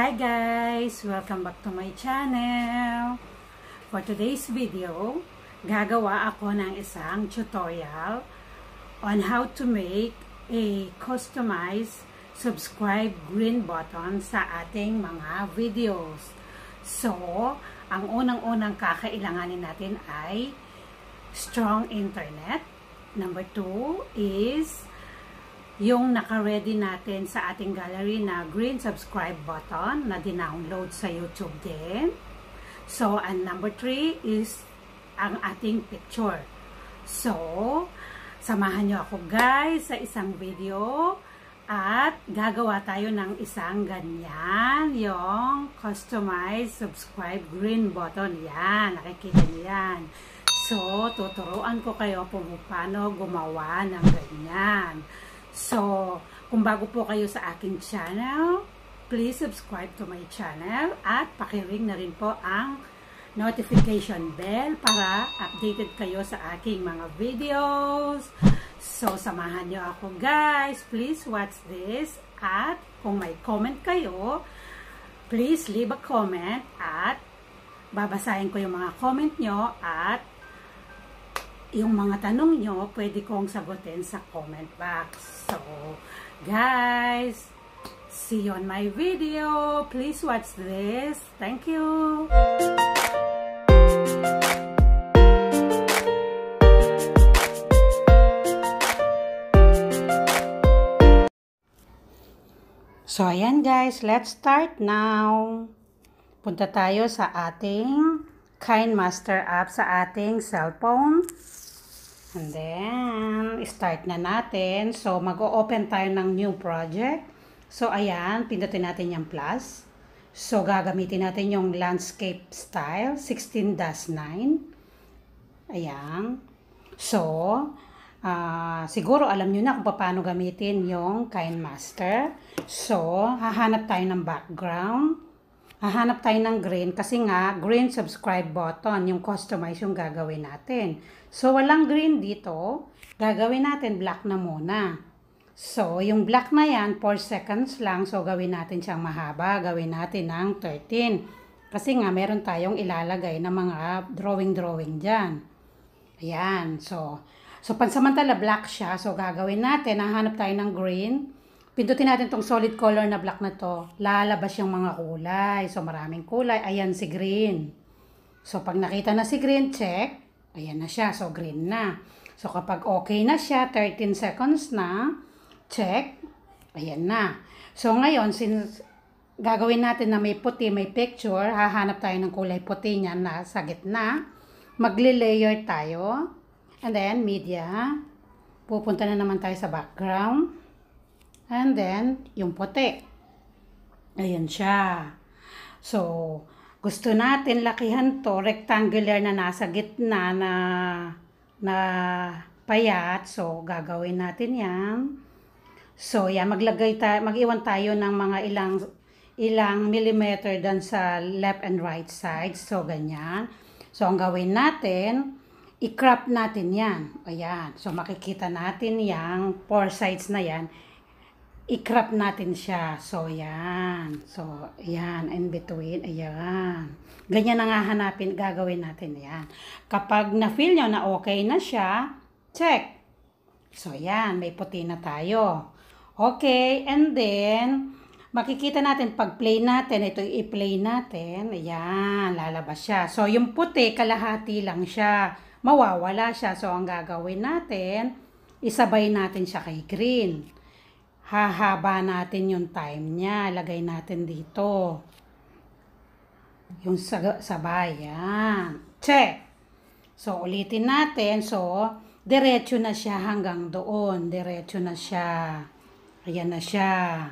Hi guys! Welcome back to my channel! For today's video, gagawa ako ng isang tutorial on how to make a customized subscribe green button sa ating mga videos. So, ang unang-unang kakailanganin natin ay strong internet. Number two is yung naka-ready natin sa ating gallery na green subscribe button na dinownload sa YouTube din. So, and number 3 is ang ating picture. So, samahan nyo ako guys sa isang video at gagawa tayo ng isang ganyan, yung customized subscribe green button. Yan, nakikita nyo yan. So, tuturuan ko kayo kung paano gumawa ng ganyan. So, kung bago po kayo sa aking channel, please subscribe to my channel at pakiring na rin po ang notification bell para updated kayo sa aking mga videos. So, samahan nyo ako guys. Please watch this at kung may comment kayo, please leave a comment at babasahin ko yung mga comment nyo at yung mga tanong nyo, pwede kong sagutin sa comment box. So, guys, see you on my video. Please watch this. Thank you. So, ayan guys, let's start now. Punta tayo sa ating KineMaster app sa ating cellphone. And then, start na natin. So, mag-open tayo ng new project. So, ayan, pindutin natin yung plus. So, gagamitin natin yung landscape style, 16-9. Ayan. So, uh, siguro alam nyo na kung paano gamitin yung Kind Master. So, hahanap tayo ng background hahanap tayo ng green kasi nga green subscribe button, yung customize yung gagawin natin. So, walang green dito, gagawin natin black na muna. So, yung black na yan, 4 seconds lang. So, gawin natin siyang mahaba. Gawin natin ng 13. Kasi nga, meron tayong ilalagay na mga drawing-drawing diyan. Ayan. So, so pansamantala black siya. So, gagawin natin, hahanap tayo ng green. Pindutin natin tong solid color na black na to. Lalabas yung mga kulay. So, maraming kulay. Ayan si green. So, pag nakita na si green, check. Ayan na siya. So, green na. So, kapag okay na siya, 13 seconds na, check. Ayan na. So, ngayon, since gagawin natin na may puti, may picture, hahanap tayo ng kulay puti niya na sa gitna. Magli-layer tayo. And then, media. Pupunta na naman tayo sa background. And then, yung puti. Ayan siya. So, gusto natin lakihan to rectangular na nasa gitna na na payat. So, gagawin natin yan. So, yan, maglagay tayo, mag-iwan tayo ng mga ilang ilang millimeter dun sa left and right side. So, ganyan. So, ang gawin natin, i-crop natin yan. Ayan. So, makikita natin yung four sides na yan i-crop natin siya. So, yan. So, yan. In between. Ayan. Ganyan na nga hanapin, gagawin natin. Ayan. Kapag na-feel nyo na okay na siya, check. So, yan. May puti na tayo. Okay. And then, makikita natin pag play natin, ito i-play natin. Ayan. Lalabas siya. So, yung puti, kalahati lang siya. Mawawala siya. So, ang gagawin natin, isabay natin siya kay green hahaba natin yung time niya. Lagay natin dito. Yung sabay. Yan. Check. So, ulitin natin. So, diretso na siya hanggang doon. Diretso na siya. Ayan na siya.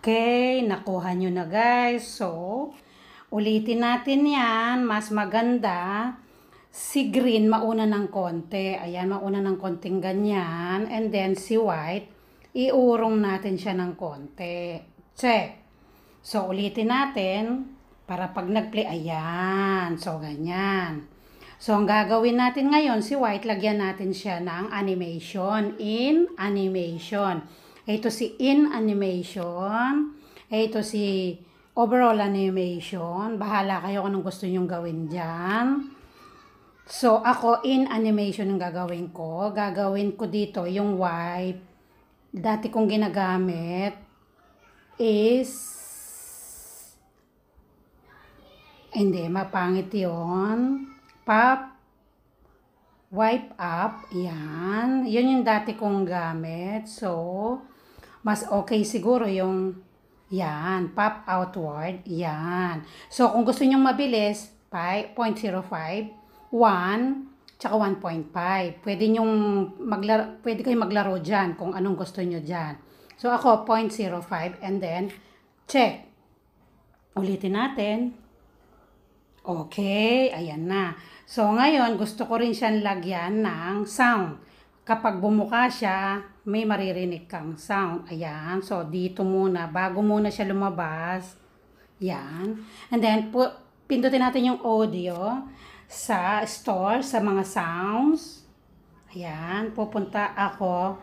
Okay, nakuha nyo na guys. So, ulitin natin yan. Mas maganda si green mauna ng konti. Ayan, mauna ng konting ganyan. And then si white, iurong natin siya ng konti. Check. So, ulitin natin para pag nag-play, ayan. So, ganyan. So, ang gagawin natin ngayon, si white, lagyan natin siya ng animation. In animation. Ito si in animation. Ito si overall animation. Bahala kayo kung anong gusto nyong gawin dyan. So, ako in animation ang gagawin ko. Gagawin ko dito yung wipe. Dati kong ginagamit is hindi, mapangit yon Pop. Wipe up. Yan. Yun yung dati kong gamit. So, mas okay siguro yung yan, pop outward, yan. So, kung gusto nyong mabilis, 5.05, 1 tsaka 1.5. Pwede nyong maglaro, pwede kayo maglaro dyan kung anong gusto nyo dyan. So ako 0.05 and then check. Ulitin natin. Okay, ayan na. So ngayon gusto ko rin siyang lagyan ng sound. Kapag bumuka siya, may maririnig kang sound. Ayan. So, dito muna. Bago muna siya lumabas. Yan. And then, pindutin natin yung audio sa store, sa mga sounds. Ayan, pupunta ako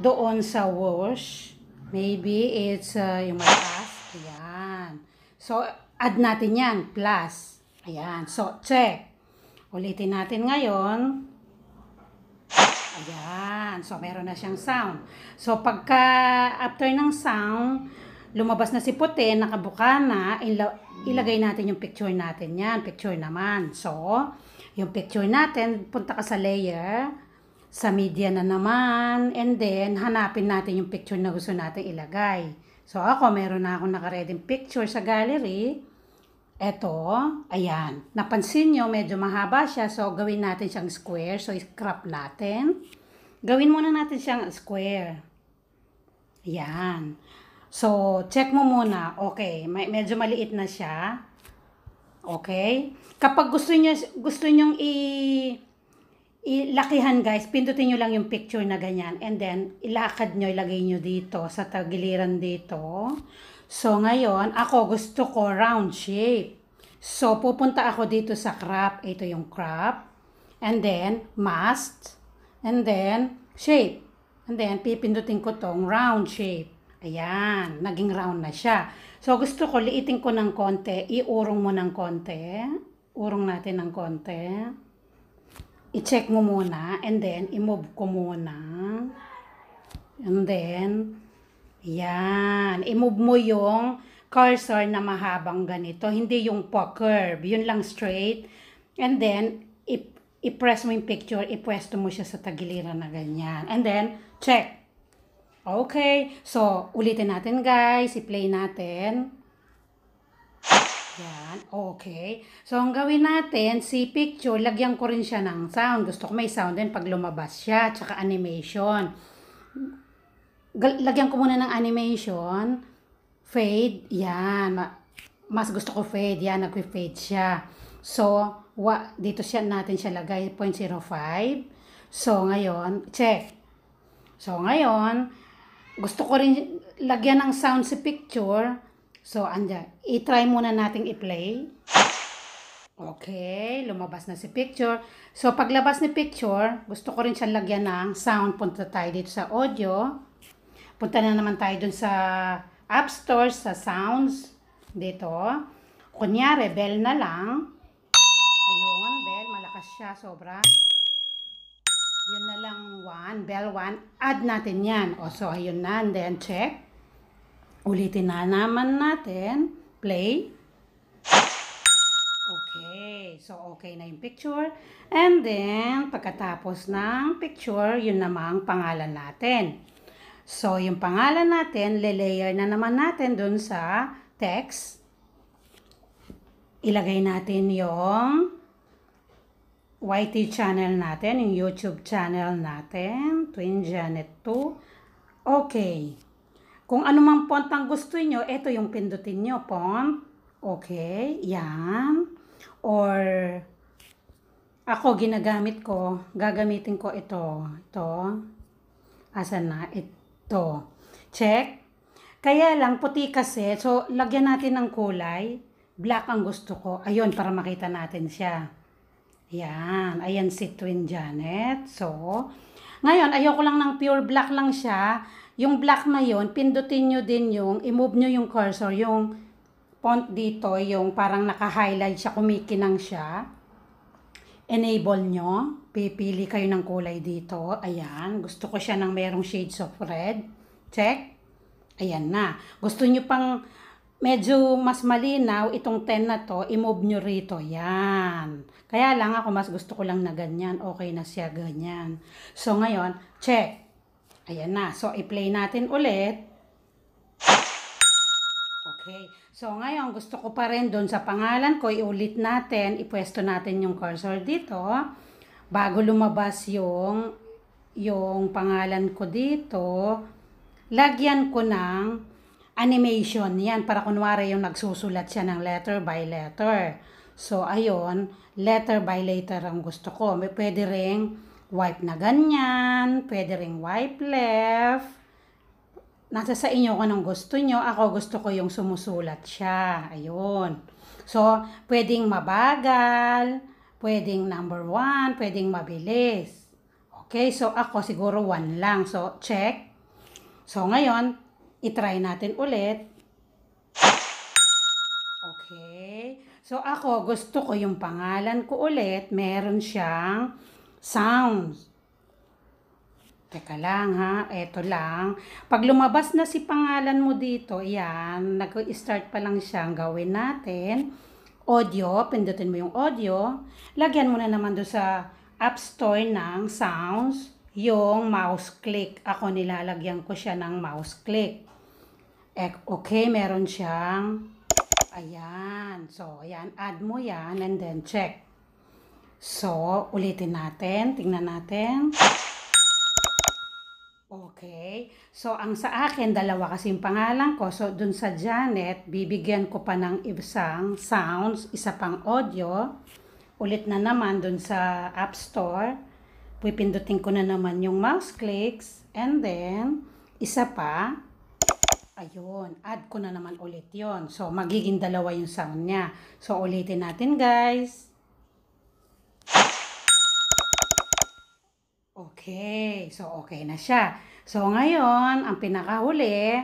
doon sa wash. Maybe it's uh, yung mataas. Ayan. So, add natin yan, plus. Ayan, so check. Ulitin natin ngayon. Ayan, so meron na siyang sound. So, pagka after ng sound, lumabas na si puti, nakabuka na, ilagay natin yung picture natin yan. Picture naman. So, yung picture natin, punta ka sa layer, sa media na naman, and then hanapin natin yung picture na gusto natin ilagay. So, ako, meron na akong nakareding picture sa gallery. Eto, ayan. Napansin nyo, medyo mahaba siya. So, gawin natin siyang square. So, scrap natin. Gawin muna natin siyang square. Ayan. So, check mo muna. Okay, may, medyo maliit na siya. Okay? Kapag gusto niyo gusto niyo i ilakihan guys, pindutin niyo lang yung picture na ganyan and then ilakad niyo, ilagay niyo dito sa tagiliran dito. So, ngayon, ako gusto ko round shape. So, pupunta ako dito sa crop. Ito yung crop. And then, mask. And then, shape. And then, pipindutin ko tong round shape. Ayan, naging round na siya. So, gusto ko, liitin ko ng konti. Iurong mo ng konti. Urong natin ng konti. I-check mo muna. And then, i-move ko muna. And then, yan. I-move mo yung cursor na mahabang ganito. Hindi yung curve Yun lang straight. And then, i-press mo yung picture. I-pwesto mo siya sa tagiliran na ganyan. And then, check Okay. So, ulitin natin guys. I-play natin. Yan. Okay. So, ang gawin natin, si picture, lagyan ko rin siya ng sound. Gusto ko may sound din pag lumabas siya. Tsaka animation. Lagyan ko muna ng animation. Fade. Yan. Mas gusto ko fade. Yan. Nag-fade siya. So, wa, dito siya natin siya lagay. 0.05. So, ngayon, check. So, ngayon, gusto ko rin lagyan ng sound si picture. So, andyan. I-try muna nating i-play. Okay, lumabas na si picture. So, paglabas ni picture, gusto ko rin siyang lagyan ng sound. Punta tayo dito sa audio. Punta na naman tayo dun sa App Store, sa sounds. Dito. Kunyari, bell na lang. Ayun, bell. Malakas siya, sobra. Yun na lang 1, bell 1. Add natin yan. O so, ayun na. And then check. Ulitin na naman natin. Play. Okay. So, okay na yung picture. And then, pagkatapos ng picture, yun namang pangalan natin. So, yung pangalan natin, lelayer na naman natin dun sa text. Ilagay natin yung YT channel natin, yung YouTube channel natin, Twin Janet 2. Okay. Kung anumang font ang gusto niyo, ito yung pindutin niyo, font. Okay, yan. Or, ako ginagamit ko, gagamitin ko ito. Ito. Asan na? Ito. Check. Kaya lang, puti kasi. So, lagyan natin ng kulay. Black ang gusto ko. Ayun, para makita natin siya. Yan. Ayan si Twin Janet. So, ngayon, ayoko lang ng pure black lang siya. Yung black na yon pindutin nyo din yung, imove nyo yung cursor, yung font dito, yung parang naka-highlight siya, kumikinang siya. Enable nyo. Pipili kayo ng kulay dito. Ayan. Gusto ko siya ng merong shades of red. Check. Ayan na. Gusto nyo pang medyo mas malinaw itong 10 na to, i-move nyo rito. Yan. Kaya lang ako, mas gusto ko lang na ganyan. Okay na siya, ganyan. So, ngayon, check. Ayan na. So, i-play natin ulit. Okay. So, ngayon, gusto ko pa rin doon sa pangalan ko, iulit natin, ipwesto natin yung cursor dito bago lumabas yung yung pangalan ko dito. Lagyan ko ng animation yan para kunwari yung nagsusulat siya ng letter by letter. So, ayun, letter by letter ang gusto ko. May pwede ring wipe na ganyan, pwede ring wipe left. Nasa sa inyo kung anong gusto nyo. Ako gusto ko yung sumusulat siya. Ayun. So, pwedeng mabagal, pwedeng number one, pwedeng mabilis. Okay, so ako siguro one lang. So, check. So, ngayon, itry natin ulit. Okay. So ako, gusto ko yung pangalan ko ulit. Meron siyang sounds. Teka lang ha, eto lang. Pag lumabas na si pangalan mo dito, yan, nag-start pa lang siyang gawin natin. Audio, pindutin mo yung audio. Lagyan mo na naman do sa App Store ng sounds yung mouse click. Ako nilalagyan ko siya ng mouse click. Okay, meron siyang, ayan. So, ayan, add mo yan and then check. So, ulitin natin. Tingnan natin. Okay. So, ang sa akin, dalawa kasing pangalan ko. So, dun sa Janet, bibigyan ko pa ng isang sounds, isa pang audio. Ulit na naman dun sa App Store. Pipindutin ko na naman yung mouse clicks. And then, isa pa Ayun, add ko na naman ulit yon So, magiging dalawa yung sound niya. So, ulitin natin guys. Okay, so okay na siya. So, ngayon, ang pinakahuli,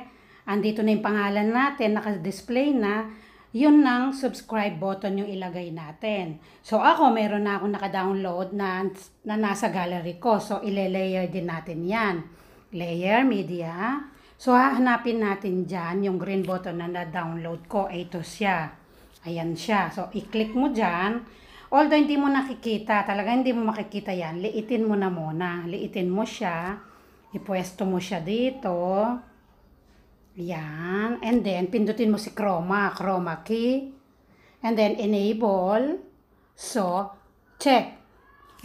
andito na yung pangalan natin, naka-display na, yun ng subscribe button yung ilagay natin. So, ako, meron na akong naka-download na, na nasa gallery ko. So, ile-layer din natin yan. Layer, media, So, hahanapin natin dyan yung green button na na-download ko. Ito siya. Ayan siya. So, i-click mo dyan. Although, hindi mo nakikita. Talaga, hindi mo makikita yan. Liitin mo na muna. Liitin mo siya. Ipwesto mo siya dito. Ayan. And then, pindutin mo si chroma. Chroma key. And then, enable. So, check.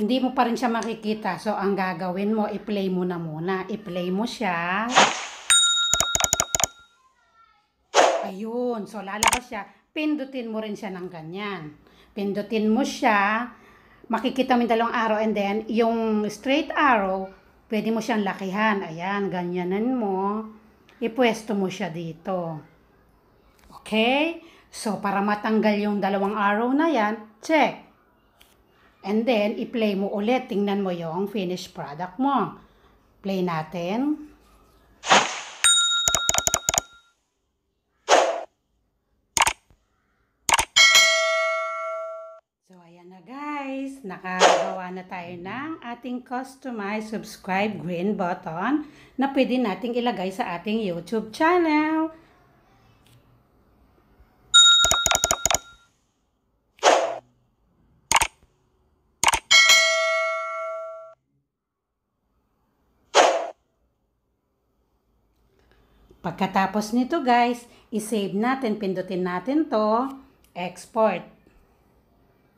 Hindi mo pa rin siya makikita. So, ang gagawin mo, i-play mo na muna. I-play mo siya. Ayun. So, lalabas siya. Pindutin mo rin siya ng ganyan. Pindutin mo siya. Makikita mo yung dalawang arrow and then yung straight arrow, pwede mo siyang lakihan. Ayan, ganyanan mo. Ipwesto mo siya dito. Okay? So, para matanggal yung dalawang arrow na yan, check. And then, i-play mo ulit. Tingnan mo yung finished product mo. Play natin. guys, nakagawa na tayo ng ating customized subscribe green button na pwede nating ilagay sa ating YouTube channel. Pagkatapos nito guys, isave natin, pindutin natin to export.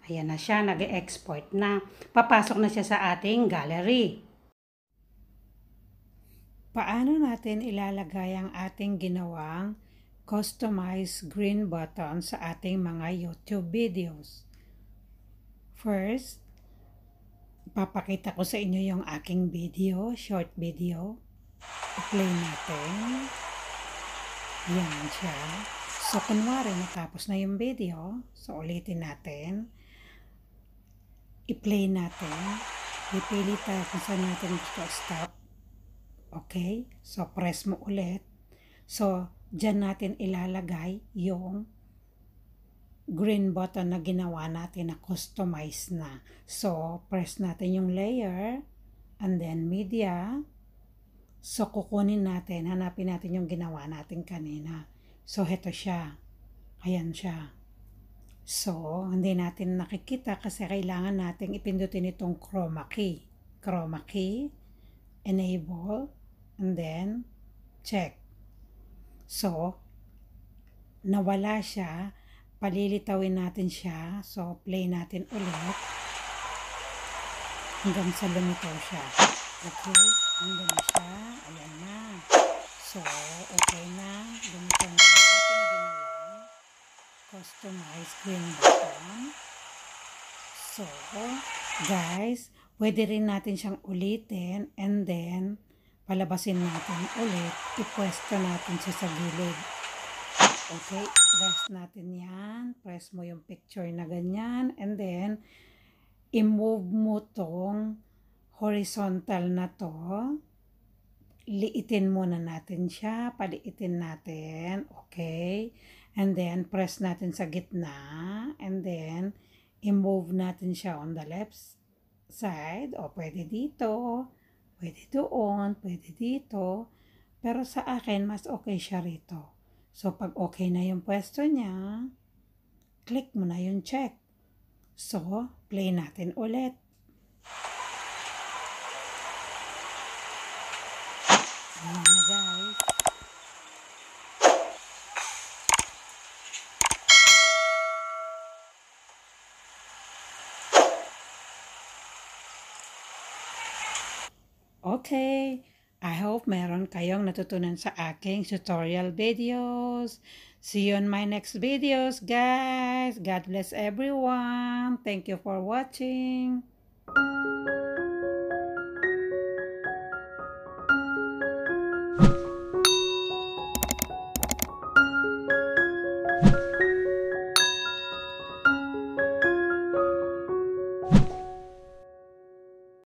Ayan na siya, nag-export na. Papasok na siya sa ating gallery. Paano natin ilalagay ang ating ginawang customized green button sa ating mga YouTube videos? First, papakita ko sa inyo yung aking video, short video. I-play natin. Yan siya. So, kunwari, natapos na yung video. So, ulitin natin i-play natin. Ipili tayo kung saan natin gusto stop. Okay? So, press mo ulit. So, dyan natin ilalagay yung green button na ginawa natin na customize na. So, press natin yung layer and then media. So, kukunin natin, hanapin natin yung ginawa natin kanina. So, heto siya. Ayan siya. So, hindi natin nakikita kasi kailangan nating ipindutin itong chroma key. Chroma key, enable, and then check. So, nawala siya. Palilitawin natin siya. So, play natin ulit. Hanggang sa lumitaw siya. Okay, hanggang siya. Ayan na. So, okay na. Lumitaw na customize ice cream button. So, guys, pwede rin natin siyang ulitin and then palabasin natin ulit. i Ipwesto natin siya sa gilid. Okay, press natin yan. Press mo yung picture na ganyan. And then, i-move mo tong horizontal na to liitin muna natin siya, paliitin natin, okay? And then, press natin sa gitna. And then, i-move natin siya on the left side. O, pwede dito. Pwede doon. Pwede dito. Pero sa akin, mas okay siya rito. So, pag okay na yung pwesto niya, click mo na yung check. So, play natin ulit. Okay, I hope meron kayong natutunan sa aking tutorial videos. See you on my next videos, guys. God bless everyone. Thank you for watching.